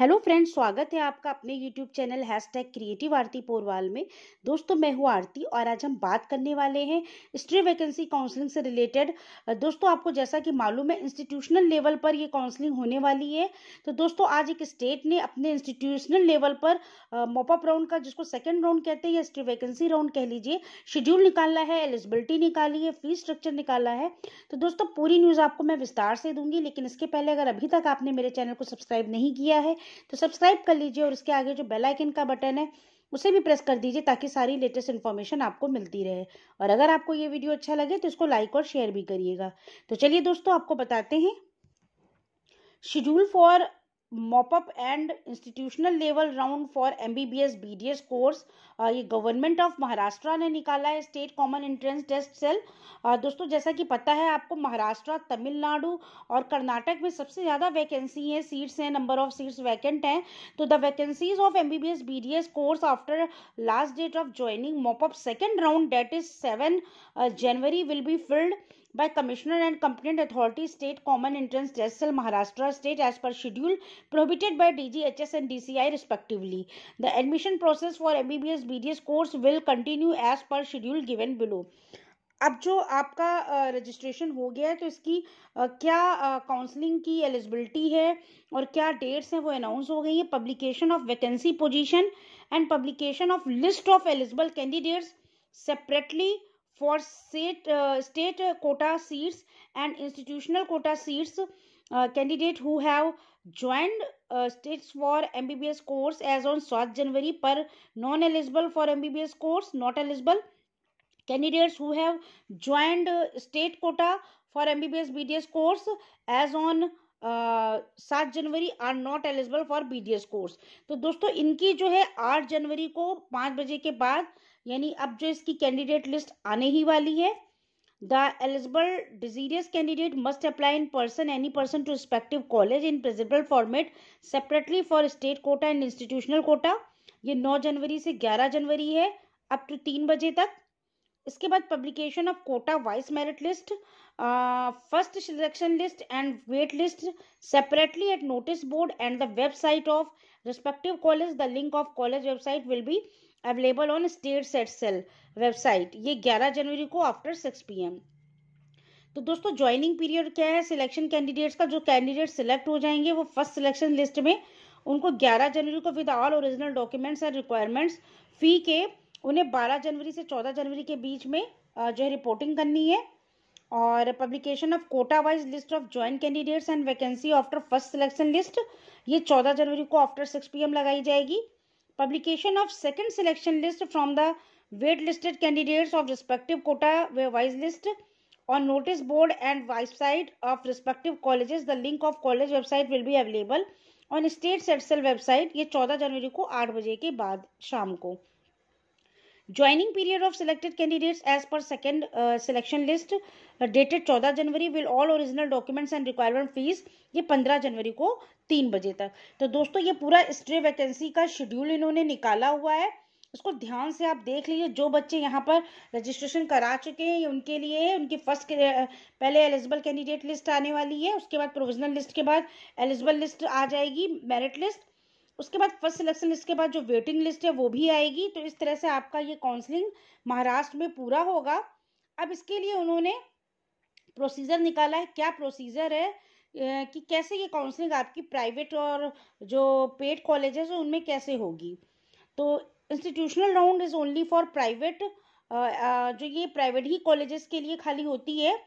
Hello friends स्वागत है आपका अपने YouTube channel hash tag creative Aarti Porwal में दोस्तों मैं हूँ आरती और आज हम बात करने वाले हैं स्ट्री वैकेंसी काउंसलिंग से रिलेटेड दोस्तों आपको जैसा कि मालूम है इंस्टीट्यूशनल लेवल पर ये काउंसलिंग होने वाली है तो दोस्तों आज एक स्टेट ने अपने इंस्टीट्यूशनल लेवल पर मोपअप राउंड का जिसको सेकेंड राउंड कहते हैं या स्ट्री वैकेंसी राउंड कह लीजिए शेड्यूल निकाला है एलिजिबिलिटी निकाली है फीस स्ट्रक्चर निकाला है तो दोस्तों पूरी न्यूज़ आपको मैं विस्तार से दूंगी लेकिन इसके पहले अगर अभी तक आपने मेरे चैनल को सब्सक्राइब नहीं किया है तो सब्सक्राइब कर लीजिए और उसके आगे जो बेल आइकन का बटन है उसे भी प्रेस कर दीजिए ताकि सारी लेटेस्ट इन्फॉर्मेशन आपको मिलती रहे और अगर आपको ये वीडियो अच्छा लगे तो इसको लाइक और शेयर भी करिएगा तो चलिए दोस्तों आपको बताते हैं schedule for mop up and institutional level round for M B B S B D S course ये गवर्नमेंट ऑफ महाराष्ट्र ने निकाला है state common entrance test cell दोस्तों जैसा कि पता है आपको महाराष्ट्र तमिलनाडु और कर्नाटक में सबसे ज़्यादा वैकेंसी है सीट्स हैं नंबर ऑफ सीट्स वैकेंट हैं तो the vacancies of M B B S B D S course after last date of joining mop up second round date is seven January will be filled by commissioner and competent authority state common entrance Jaisal Maharashtra state as per schedule prohibited by DGHS and DCI respectively. The admission process for MBBS BDS course will continue as per schedule given below. अब जो आपका registration हो गया है तो इसकी क्या counselling की एलिजिबिलिटी है और क्या डेट्स हैं वो अनाउंस हो गई है publication of vacancy position and publication of list of eligible candidates separately for state uh, state quota seats and institutional quota seats uh, candidate who have joined uh, states for mbbs course as on 7 january per non eligible for mbbs course not eligible candidates who have joined state quota for mbbs bds course as on सात जनवरी are not eligible for BDS course तो दोस्तों इनकी जो है आठ जनवरी को पाँच बजे के बाद uh, यानी अब जो इसकी कैंडिडेट लिस्ट आने ही वाली है the eligible desirous candidate must apply in person any person to respective college in prescribed format separately for state quota and institutional quota ये 9 जनवरी से 11 जनवरी है अप टू तीन बजे तक इसके बाद publication of quota wise merit list first selection list and wait list separately at notice board and the website of respective college the link of college website will be available on state CET cell website ये 11 जनवरी को after 6 PM तो दोस्तों joining period क्या है selection candidates का जो candidate select हो जाएंगे वो फर्स्ट सिलेक्शन लिस्ट में उनको 11 जनवरी को with all original documents and requirements fee के उन्हें 12 जनवरी से 14 जनवरी के बीच में जो है रिपोर्टिंग करनी है और publication of quota wise list of join candidates and vacancy after first selection list ये 14 जनवरी को आफ्टर 6 पीएम लगाई जाएगी publication of second selection list from the waitlisted candidates of respective quota wise list on notice board and website of respective colleges the link of college website will be available on state CET cell website ये 14 जनवरी को 8 बजे के बाद शाम को joining period of selected candidates as per second selection list dated चौदह जनवरी will all original documents and requirement fees ये पंद्रह जनवरी को तीन बजे तक तो दोस्तों ये पूरा स्ट्रे वैकेंसी का शेड्यूल इन्होंने निकाला हुआ है इसको ध्यान से आप देख लीजिए जो बच्चे यहाँ पर रजिस्ट्रेशन करा चुके हैं उनके लिए उनकी फर्स्ट पहले एलिजिबल कैंडिडेट लिस्ट आने वाली है उसके बाद प्रोविजनल लिस्ट के बाद एलिजिबल लिस्ट आ जाएगी मेरिट लिस्ट उसके बाद फर्स्ट सिलेक्शन इसके बाद जो वेटिंग लिस्ट है वो भी आएगी तो इस तरह से आपका ये काउंसलिंग महाराष्ट्र में पूरा होगा अब इसके लिए उन्होंने प्रोसीजर निकाला है क्या प्रोसीजर है कि कैसे ये काउंसलिंग आपकी प्राइवेट और जो पेड कॉलेज हैं उनमें कैसे होगी तो institutional round is only for private जो ये प्राइवेट ही कॉलेजेस के लिए खाली होती है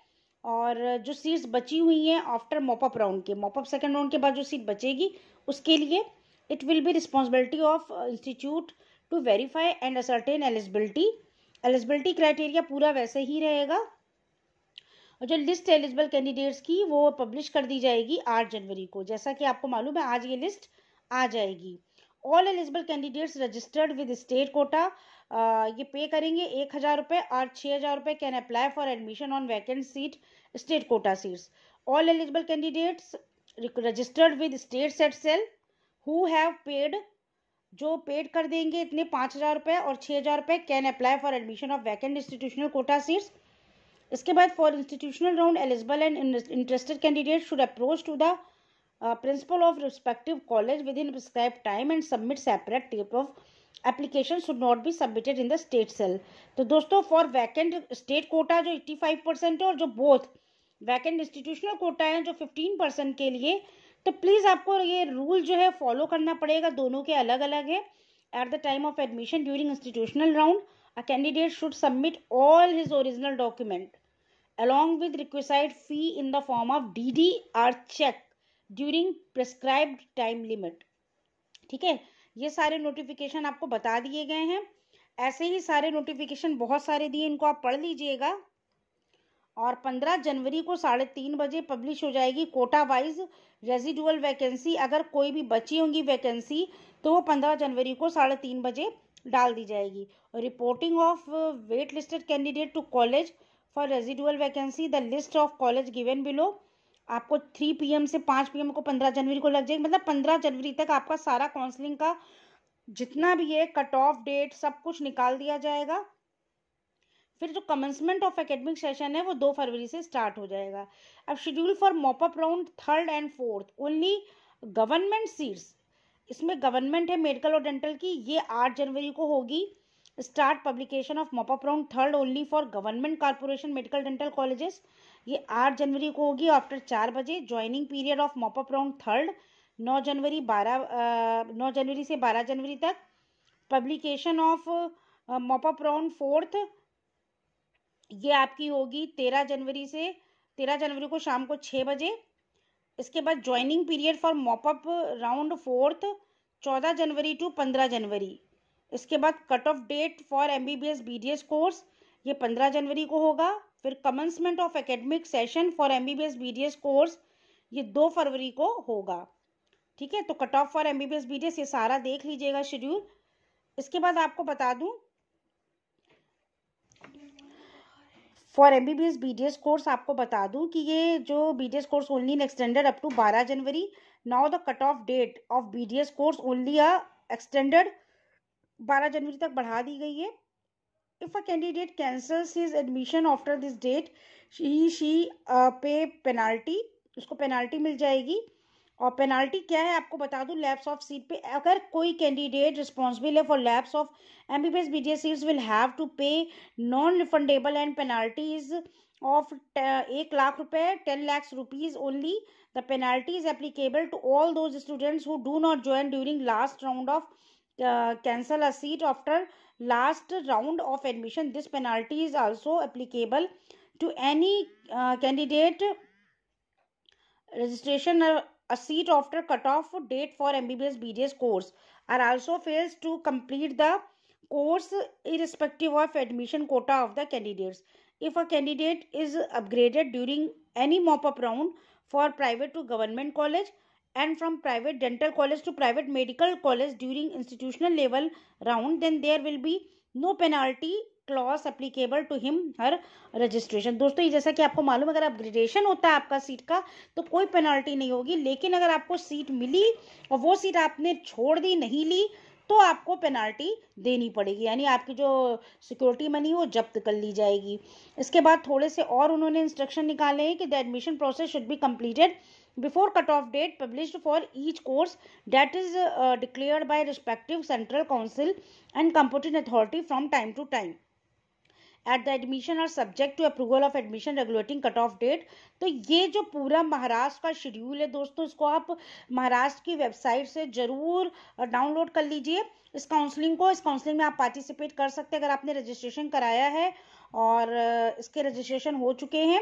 और जो सीट्स बची हुई हैं आफ्टर मॉपअप राउंड के मॉपअप सेकेंड राउंड के बाद जो सीट बचेगी उसके लिए it will be responsibility of uh, institute to verify and ascertain eligibility eligibility criteria पूरा वैसे ही रहेगा और जो लिस्ट एलिजिबल कैंडिडेट्स की वो पब्लिश कर दी जाएगी आठ जनवरी को जैसा कि आपको मालूम है आज ये लिस्ट आ जाएगी all eligible candidates registered with state quota ये पे करेंगे एक हज़ार रुपये और छः हज़ार रुपये can apply for admission on vacant seat state quota seats all eligible candidates registered with state CET cell who have paid जो पेड कर देंगे इतने पाँच हज़ार रुपये और छः हज़ार रुपये can apply for admission of vacant institutional quota seats इसके बाद for institutional round eligible and interested candidate should approach to the principal of respective college with in prescribe time and submit separate type of application should not be submitted in the state cell तो दोस्तों for vacant state quota जो eighty five percent है और जो both vacant institutional Kota है जो fifteen percent के लिए तो प्लीज़ आपको ये रूल जो है फॉलो करना पड़ेगा दोनों के अलग अलग है at the time of admission during institutional round a candidate should submit all his original document along with requisite fee in the form of D D or cheque during prescribe time limit ठीक है ये सारे notification आपको बता दिए गए हैं ऐसे ही सारे नोटिफिकेशन बहुत सारे दिए इनको आप पढ़ लीजिएगा और 15 जनवरी को साढ़े तीन बजे पब्लिश हो जाएगी कोटा वाइज रेजिडुअल वैकेंसी अगर कोई भी बची होंगी वैकेंसी तो वो 15 जनवरी को साढ़े तीन बजे डाल दी जाएगी reporting of wait listed candidate to college for residual vacancy the list of college given below आपको थ्री पी से पाँच पी को पंद्रह जनवरी को लग जाएगी मतलब पंद्रह जनवरी तक आपका सारा काउंसलिंग का जितना भी है कट ऑफ डेट सब कुछ निकाल दिया जाएगा फिर जो कमेंसमेंट ऑफ एकेडमिक सेशन है वो दो फरवरी से स्टार्ट हो जाएगा अब schedule for mop up round third and fourth only government seats इसमें गवर्नमेंट है मेडिकल और डेंटल की ये आठ जनवरी को होगी start publication of mop up round third only for government corporation medical dental colleges ये आठ जनवरी को होगी आफ्टर चार बजे joining period of mop up round third नौ जनवरी बारह नौ जनवरी से बारह जनवरी तक publication of mop up round fourth ये आपकी होगी तेरह जनवरी से तेरह जनवरी को शाम को छः बजे इसके बाद joining period for mop up round fourth चौदह जनवरी टू पंद्रह जनवरी इसके बाद cut off date for M B B S B D S course ये पंद्रह जनवरी को होगा फिर commencement of academic session for M B B S B D S course ये दो फरवरी को होगा ठीक है तो cut off for M B B S B D S ये सारा देख लीजिएगा शेड्यूल इसके बाद आपको बता दूँ for M B B S B D S course आपको बता दूं कि ये जो B D S course only in extended up to बारह जनवरी now the cut off date of B D S course only a extended बारह जनवरी तक बढ़ा दी गई है if a candidate cancel his admission after this date he she pay penalty उसको पेनाल्टी मिल जाएगी और पेनाल्टी क्या है आपको बता दूं लैप्स ऑफ सीट पे अगर कोई कैंडिडेट रिस्पॉन्सिबल है for lapse of M B B S B G S seats will have to pay non refundable and penalties of एक लाख रुपए ten lakhs rupees only the penalty is applicable to all those students who do not join during last round of cancel a seat after last round of admission this penalty is also applicable to any candidate registration a seat after cutoff date for MBBS BDS course and also fails to complete the course irrespective of admission quota of the candidates. If a candidate is upgraded during any mop-up round for private to government college and from private dental college to private medical college during institutional level round, then there will be no penalty clause applicable to him her registration दोस्तों ये जैसा कि आपको मालूम अगर upgradation होता है आपका सीट का तो कोई पेनल्टी नहीं होगी लेकिन अगर आपको सीट मिली और वो सीट आपने छोड़ दी नहीं ली तो आपको पेनाल्टी देनी पड़ेगी यानी आपकी जो सिक्योरिटी मनी वो जब्त कर ली जाएगी इसके बाद थोड़े से और उन्होंने इंस्ट्रक्शन निकाले हैं कि the admission process should be completed before cut off date published for each course date is declared by respective central council and competing authority from time to time at the admission are subject to approval of admission regulating cut off date तो ये जो पूरा महाराष्ट्र का schedule है दोस्तों इसको आप महाराष्ट्र की वेबसाइट से ज़रूर डाउनलोड कर लीजिए इस काउंसलिंग को इस काउंसलिंग में आप पार्टिसिपेट कर सकते हैं अगर आपने रजिस्ट्रेशन कराया है और इसके रजिस्ट्रेशन हो चुके हैं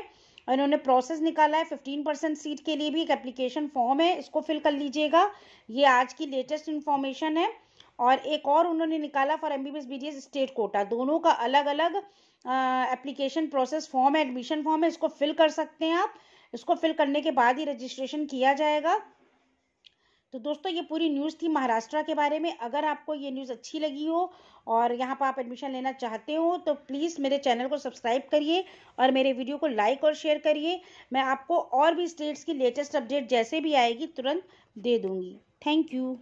इन्होंने प्रोसेस निकाला है फिफ्टीन परसेंट सीट के लिए भी एक एप्लीकेशन फॉर्म है इसको फिल कर लीजिएगा ये आज की लेटेस्ट इन्फॉर्मेशन है और एक और उन्होंने निकाला for M B B state quota दोनों का अलग अलग एप्लीकेशन प्रोसेस फॉर्म है एडमिशन फॉर्म है इसको फिल कर सकते हैं आप इसको फिल करने के बाद ही रजिस्ट्रेशन किया जाएगा तो दोस्तों ये पूरी न्यूज़ थी महाराष्ट्र के बारे में अगर आपको ये न्यूज़ अच्छी लगी हो और यहाँ पर आप एडमिशन लेना चाहते हो तो प्लीज़ मेरे चैनल को सब्सक्राइब करिए और मेरे वीडियो को लाइक और शेयर करिए मैं आपको और भी स्टेट्स की लेटेस्ट अपडेट जैसे भी आएगी तुरंत दे दूँगी थैंक यू